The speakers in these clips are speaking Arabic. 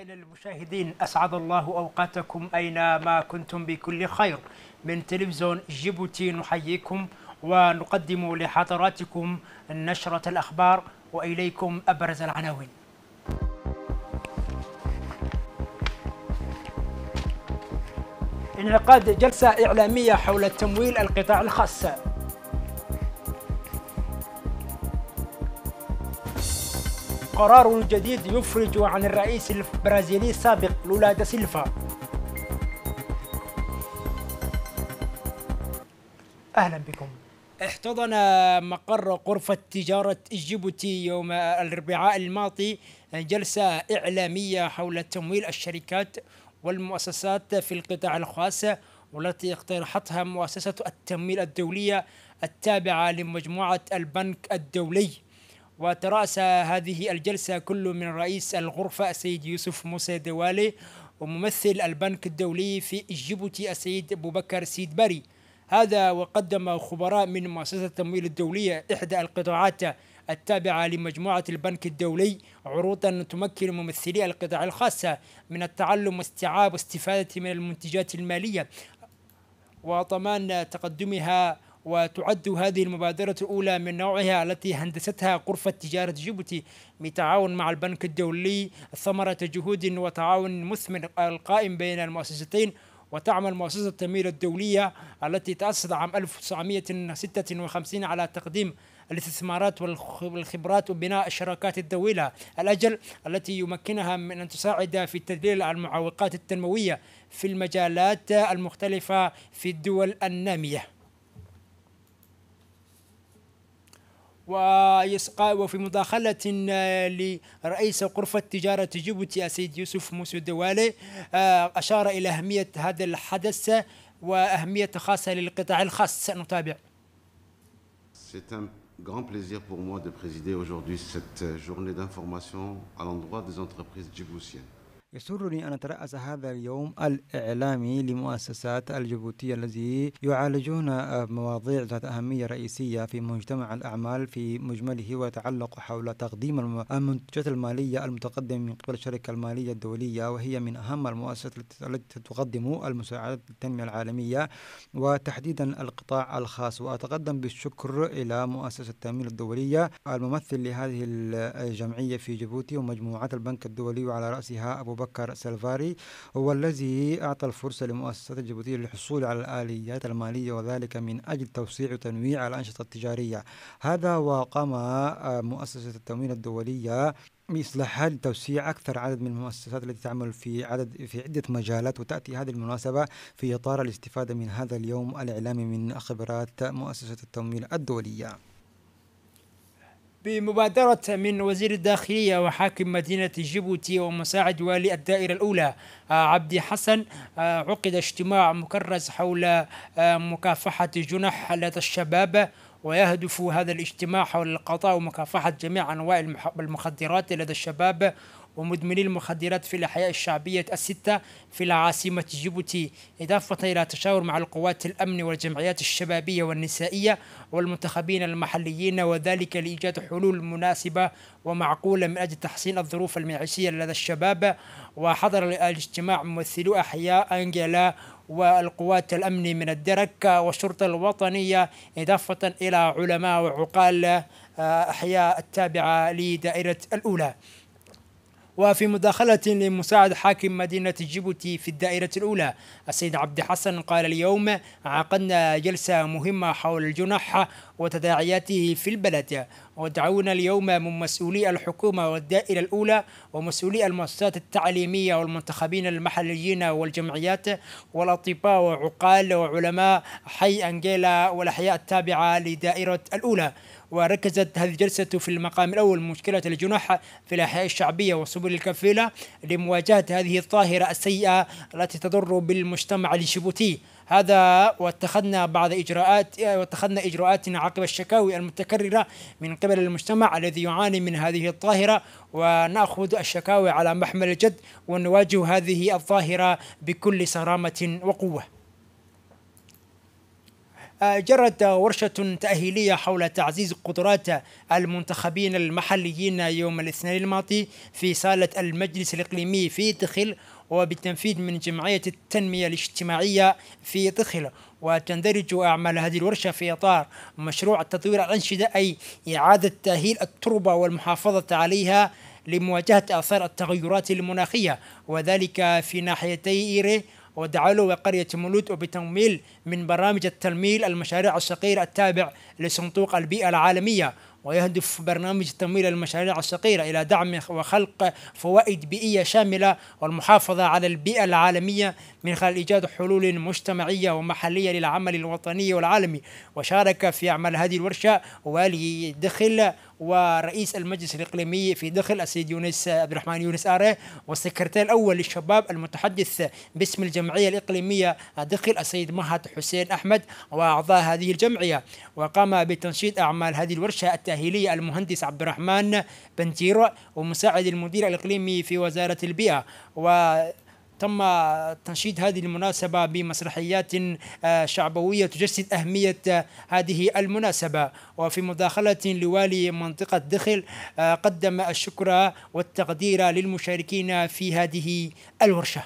إلى المشاهدين أسعد الله أوقاتكم أينما كنتم بكل خير من تلفزيون جيبوتي نحييكم ونقدم لحضراتكم نشرة الأخبار وإليكم أبرز العناوين انعقاد جلسة إعلامية حول التمويل القطاع الخاص قرار جديد يفرج عن الرئيس البرازيلي السابق لولا دا سيلفا أهلا بكم احتضن مقر غرفة تجارة جيبوتي يوم الأربعاء الماضي جلسة إعلامية حول تمويل الشركات والمؤسسات في القطاع الخاص والتي اقترحتها مؤسسة التمويل الدولية التابعة لمجموعة البنك الدولي وترأس هذه الجلسة كل من رئيس الغرفة السيد يوسف موسى دوالي وممثل البنك الدولي في جيبوتي السيد أبو بكر سيد بري هذا وقدم خبراء من مؤسسة التمويل الدولية إحدى القطاعات التابعة لمجموعة البنك الدولي عروضا تمكن ممثلي القطاع الخاصة من التعلم واستيعاب واستفادة من المنتجات المالية وضمان تقدمها وتعد هذه المبادرة الأولى من نوعها التي هندستها غرفة تجارة جيبوتي بتعاون مع البنك الدولي ثمرة جهود وتعاون مثمر القائم بين المؤسستين وتعمل مؤسسة التمويل الدولية التي تأسست عام 1956 على تقديم الاستثمارات والخبرات وبناء الشراكات الدولية الأجل التي يمكنها من أن تساعد في على المعوقات التنموية في المجالات المختلفة في الدول النامية ويسقى وفي مداخلة آه، لرئيس غرفة تجارة جيبوتي السيد يوسف موسو دوالي آه، أشار إلى أهمية هذا الحدث وأهمية خاصة للقطاع الخاص سنتابع grand plaisir pour moi de présider aujourd'hui cette euh, journée d'information à l'endroit des entreprises djiboutiennes. يسرني أن أترأس هذا اليوم الإعلامي لمؤسسات الجبوتية الذي يعالجون مواضيع ذات أهمية رئيسية في مجتمع الأعمال في مجمله ويتعلق حول تقديم المنتجات المالية المتقدمة من قبل الشركة المالية الدولية وهي من أهم المؤسسات التي تقدم المساعدات للتنمية العالمية وتحديدا القطاع الخاص وأتقدم بالشكر إلى مؤسسة التأمين الدولية الممثل لهذه الجمعية في جيبوتي ومجموعات البنك الدولي وعلى رأسها أبو بكر سلفاري هو الذي أعطى الفرصة لمؤسسات الجيبوتية للحصول على الآليات المالية وذلك من أجل توسيع وتنويع الأنشطة التجارية هذا وقام آه، مؤسسة التموين الدولية بإصلاحات لتوسيع أكثر عدد من المؤسسات التي تعمل في عدد في عدة مجالات وتأتي هذه المناسبة في إطار الاستفادة من هذا اليوم الإعلامي من خبرات مؤسسة التمويل الدولية. بمبادرة من وزير الداخلية وحاكم مدينة جيبوتي ومساعد والي الدائرة الأولى آه، عبد حسن آه، عقد اجتماع مكرس حول آه، مكافحة جنح لدى الشباب ويهدف هذا الاجتماع حول القضاء ومكافحة جميع أنواع المخدرات لدى الشباب ومدمني المخدرات في الأحياء الشعبية الستة في العاصمة جيبوتي إضافة إلى تشاور مع القوات الأمن والجمعيات الشبابية والنسائية والمنتخبين المحليين وذلك لإيجاد حلول مناسبة ومعقولة من أجل تحسين الظروف المعيشية لدى الشباب وحضر الاجتماع ممثلو أحياء أنجلا والقوات الأمن من الدرك والشرطة الوطنية إضافة إلى علماء وعقال آه، أحياء التابعة لدائرة الأولى وفي مداخلة لمساعد حاكم مدينة جيبوتي في الدائرة الأولى السيد عبد حسن قال اليوم عقدنا جلسة مهمة حول الجناح وتداعياته في البلد ودعونا اليوم من مسؤولي الحكومة والدائرة الأولى ومسؤولي المؤسسات التعليمية والمنتخبين المحليين والجمعيات والأطباء وعقال وعلماء حي أنجيلا والأحياء التابعة لدائرة الأولى وركزت هذه الجلسة في المقام الأول مشكلة الجنح في الأحياء الشعبية وسبل الكفيلة لمواجهة هذه الظاهرة السيئة التي تضر بالمجتمع الجيبوتي هذا واتخذنا بعض إجراءات واتخذنا إجراءات عقب الشكاوي المتكررة من قبل المجتمع الذي يعاني من هذه الظاهرة ونأخذ الشكاوي على محمل الجد ونواجه هذه الظاهرة بكل صرامة وقوة جرت ورشة تأهيلية حول تعزيز قدرات المنتخبين المحليين يوم الاثنين الماضي في صالة المجلس الإقليمي في دخل وبالتنفيذ من جمعية التنمية الاجتماعية في طخلة وتندرج أعمال هذه الورشة في إطار مشروع تطوير الأنشدة أي إعادة تأهيل التربة والمحافظة عليها لمواجهة آثار التغيرات المناخية وذلك في ناحيتي إيري ودعالو وقرية مولود وبتمويل من برامج التلميل المشاريع الصغيرة التابع لصندوق البيئة العالمية ويهدف برنامج تمويل المشاريع الصغيرة إلى دعم وخلق فوائد بيئية شاملة والمحافظة على البيئة العالمية من خلال إيجاد حلول مجتمعية ومحلية للعمل الوطني والعالمي وشارك في أعمال هذه الورشة والي دخل ورئيس المجلس الإقليمي في دخل السيد يونس عبد الرحمن يونس آري والسكرتير الأول للشباب المتحدث باسم الجمعية الإقليمية دخل السيد مهد حسين أحمد وأعضاء هذه الجمعية وقام بتنشيط أعمال هذه الورشة التأهيلية المهندس عبد الرحمن بنتيرو ومساعد المدير الإقليمي في وزارة البيئة و تم تنشيد هذه المناسبة بمسرحيات آه، شعبوية تجسد أهمية آه، هذه المناسبة وفي مداخلة لوالي منطقة دخل آه، قدم الشكر والتقدير للمشاركين في هذه الورشة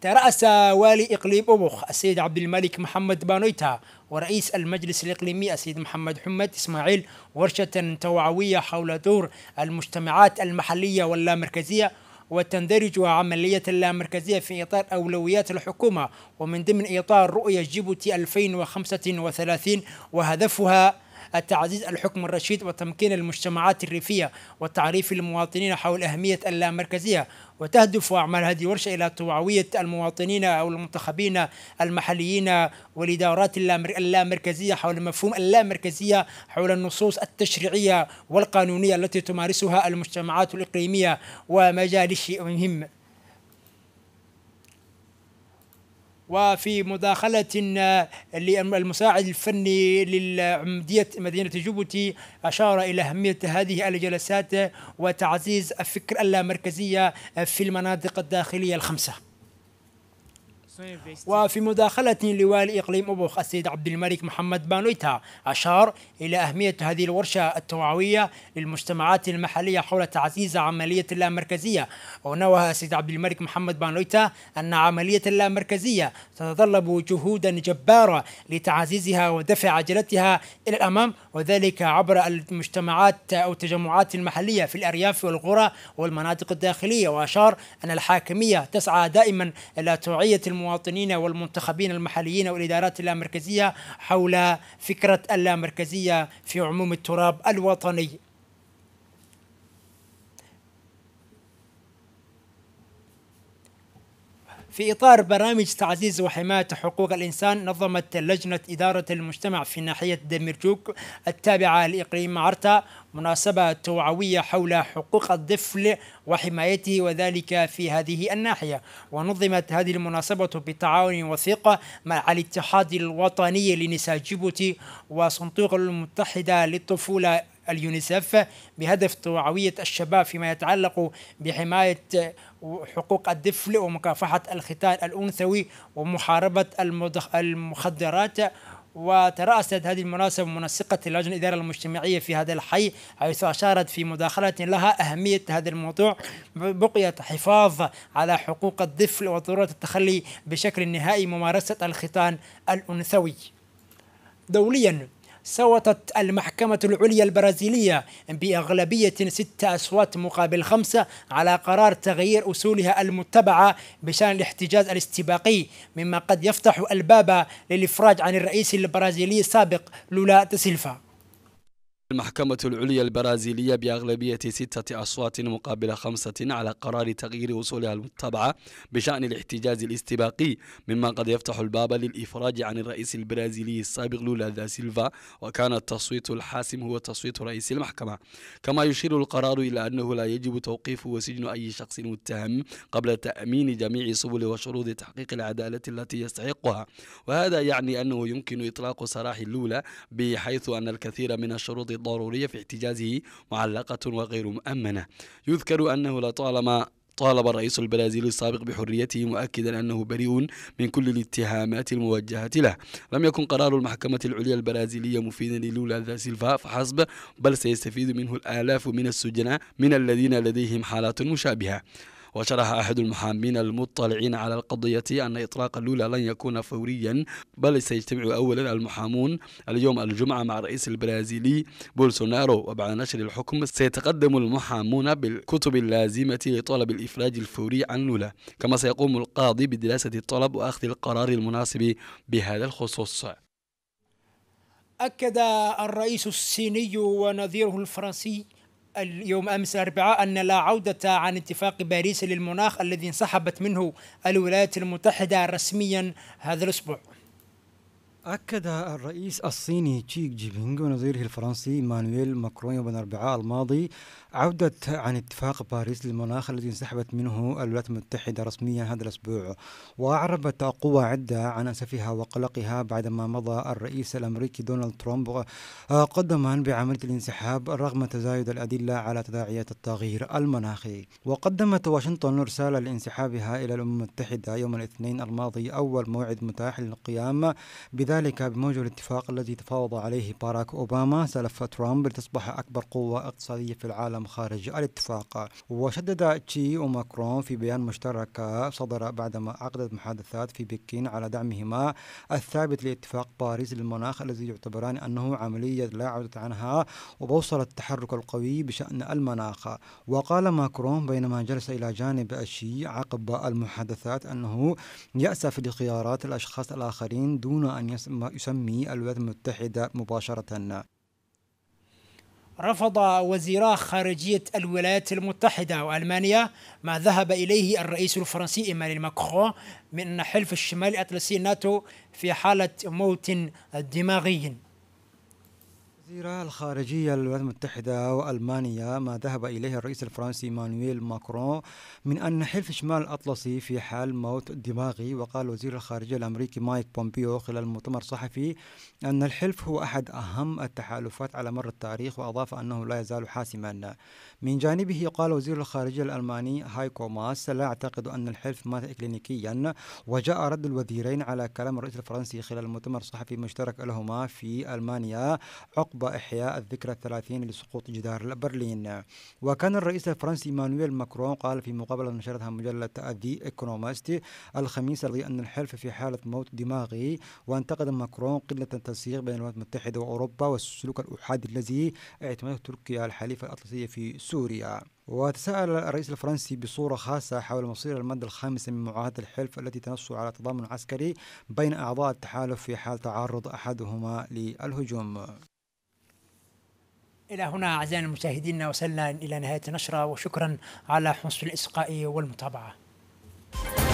ترأس والي إقليم أبوخ السيد عبد الملك محمد بانويتا ورئيس المجلس الإقليمي السيد محمد حمد إسماعيل ورشة توعوية حول دور المجتمعات المحلية واللامركزية وتندرج عملية اللامركزية في إطار أولويات الحكومة ومن ضمن إطار رؤية جيبوتي 2035 وهدفها التعزيز الحكم الرشيد وتمكين المجتمعات الريفية وتعريف المواطنين حول أهمية اللامركزية وتهدف أعمال هذه الورشة إلى توعوية المواطنين أو المنتخبين المحليين والإدارات اللامركزية حول مفهوم اللامركزية حول النصوص التشريعية والقانونية التي تمارسها المجتمعات الإقليمية مهم وفي مداخلة آه، للمساعد الفني لعمدية مدينة جيبوتي أشار إلى أهمية هذه الجلسات وتعزيز الفكر اللامركزية في المناطق الداخلية الخمسة وفي مداخلة لوالي إقليم أبوخ السيد عبد الملك محمد بانويتا أشار إلى أهمية هذه الورشة التوعوية للمجتمعات المحلية حول تعزيز عملية اللامركزية ونوه السيد عبد الملك محمد بانويتا أن عملية اللامركزية تتطلب جهودا جبارة لتعزيزها ودفع عجلتها إلى الأمام وذلك عبر المجتمعات أو التجمعات المحلية في الأرياف والقرى والمناطق الداخلية وأشار أن الحاكمية تسعى دائما إلى توعية المواطنين المواطنين والمنتخبين المحليين والإدارات اللامركزية حول فكرة اللامركزية في عموم التراب الوطني في إطار برامج تعزيز وحماية حقوق الإنسان نظمت لجنة إدارة المجتمع في ناحية دميرجوك التابعة لإقليم عرتا مناسبة توعوية حول حقوق الطفل وحمايته وذلك في هذه الناحية ونظمت هذه المناسبة بتعاون وثيقة مع الاتحاد الوطني لنساء جيبوتي وصندوق المتحدة للطفولة اليونيسف بهدف توعوية الشباب فيما يتعلق بحماية حقوق الطفل ومكافحة الختان الأنثوي ومحاربة المخدرات وترأست هذه المناسبة منسقة اللجنة الإدارة المجتمعية في هذا الحي حيث أشارت في مداخلة لها أهمية هذا الموضوع بقية حفاظ على حقوق الطفل وضرورة التخلي بشكل نهائي ممارسة الختان الأنثوي دوليا صوتت المحكمة العليا البرازيلية بأغلبية ست أصوات مقابل خمسة على قرار تغيير أصولها المتبعة بشأن الاحتجاز الاستباقي مما قد يفتح الباب للإفراج عن الرئيس البرازيلي السابق لولا تسيلفا المحكمة العليا البرازيلية بأغلبية ستة أصوات مقابل خمسة على قرار تغيير وصولها المتبعة بشأن الاحتجاز الاستباقي مما قد يفتح الباب للإفراج عن الرئيس البرازيلي السابق لولا دا سيلفا وكان التصويت الحاسم هو تصويت رئيس المحكمة كما يشير القرار إلى أنه لا يجب توقيف وسجن أي شخص متهم قبل تأمين جميع سبل وشروط تحقيق العدالة التي يستحقها وهذا يعني أنه يمكن إطلاق سراح لولا بحيث أن الكثير من الشروط الضرورية في احتجازه معلقة وغير مؤمنة يذكر أنه لطالما طالب الرئيس البرازيلي السابق بحريته مؤكدا أنه بريء من كل الاتهامات الموجهة له لم يكن قرار المحكمة العليا البرازيلية مفيدا للولا دا سيلفا فحسب بل سيستفيد منه الآلاف من السجناء من الذين لديهم حالات مشابهة وشرح أحد المحامين المطلعين على القضية أن إطلاق اللولا لن يكون فوريا بل سيجتمع أولا المحامون اليوم الجمعة مع الرئيس البرازيلي بولسونارو وبعد نشر الحكم سيتقدم المحامون بالكتب اللازمة لطلب الإفراج الفوري عن لولا كما سيقوم القاضي بدراسة الطلب وأخذ القرار المناسب بهذا الخصوص أكد الرئيس الصيني ونظيره الفرنسي اليوم أمس أربعاء أن لا عودة عن اتفاق باريس للمناخ الذي انسحبت منه الولايات المتحدة رسميا هذا الأسبوع أكد الرئيس الصيني تشيك جيبينغ ونظيره الفرنسي مانويل ماكرون يوم الأربعاء الماضي عودة عن اتفاق باريس للمناخ الذي انسحبت منه الولايات المتحدة رسميا هذا الأسبوع وأعربت قوى عدة عن أسفها وقلقها بعدما مضى الرئيس الأمريكي دونالد ترامب آه، قدما بعملية الانسحاب رغم تزايد الأدلة على تداعيات التغيير المناخي وقدمت واشنطن رسالة لانسحابها إلى الأمم المتحدة يوم الاثنين الماضي أول موعد متاح للقيام ذلك بموجب الاتفاق الذي تفاوض عليه باراك أوباما سلف ترامب لتصبح أكبر قوة اقتصادية في العالم خارج الاتفاق وشدد تشي وماكرون في بيان مشترك صدر بعدما عقدت محادثات في بكين على دعمهما الثابت لاتفاق باريس للمناخ الذي يعتبران أنه عملية لا عودة عنها وبوصلة التحرك القوي بشأن المناخ وقال ماكرون بينما جلس إلى جانب الشي عقب المحادثات أنه يأسف لخيارات الأشخاص الآخرين دون أن ما يسمي الولايات المتحدة مباشرة رفض وزيرا خارجية الولايات المتحدة وألمانيا ما ذهب إليه الرئيس الفرنسي إيمانويل ماكرون من حلف الشمال الأطلسي ناتو في حالة موت دماغي وزير الخارجية الولايات المتحدة وألمانيا ما ذهب إليه الرئيس الفرنسي مانويل ماكرون من أن حلف شمال الأطلسي في حال موت دماغي وقال وزير الخارجية الأمريكي مايك بومبيو خلال مؤتمر صحفي أن الحلف هو أحد أهم التحالفات على مر التاريخ وأضاف أنه لا يزال حاسما من جانبه قال وزير الخارجية الألماني هايكو ماس لا أعتقد أن الحلف مات إكلينيكيا وجاء رد الوزيرين على كلام الرئيس الفرنسي خلال مؤتمر صحفي مشترك لهما في ألمانيا عقب إحياء الذكرى الثلاثين لسقوط جدار برلين وكان الرئيس الفرنسي مانويل ماكرون قال في مقابلة نشرتها مجلة ذي إيكونومست الخميس الذي أن الحلف في حالة موت دماغي وانتقد ماكرون قلة التنسيق بين الولايات المتحدة وأوروبا والسلوك الأحادي الذي اعتمده تركيا الحليفة الأطلسية في سوريا وتساءل الرئيس الفرنسي بصورة خاصة حول مصير المادة الخامسة من معاهدة الحلف التي تنص على تضامن عسكري بين أعضاء التحالف في حال تعرض أحدهما للهجوم إلى هنا أعزائي المشاهدين وصلنا إلى نهاية النشرة وشكرا على حسن الإسقاء والمتابعة